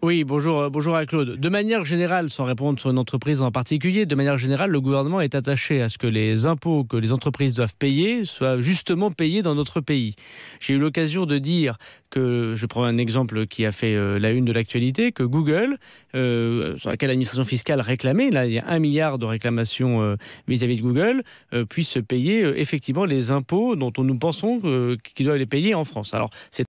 Oui, bonjour, euh, bonjour à Claude. De manière générale, sans répondre sur une entreprise en particulier, de manière générale, le gouvernement est attaché à ce que les impôts que les entreprises doivent payer soient justement payés dans notre pays. J'ai eu l'occasion de dire que, je prends un exemple qui a fait euh, la une de l'actualité, que Google, euh, sur laquelle l'administration fiscale réclamait, là il y a un milliard de réclamations vis-à-vis de Google, puisse payer effectivement les impôts dont on nous pensons qu'ils doivent les payer en France. Alors c'est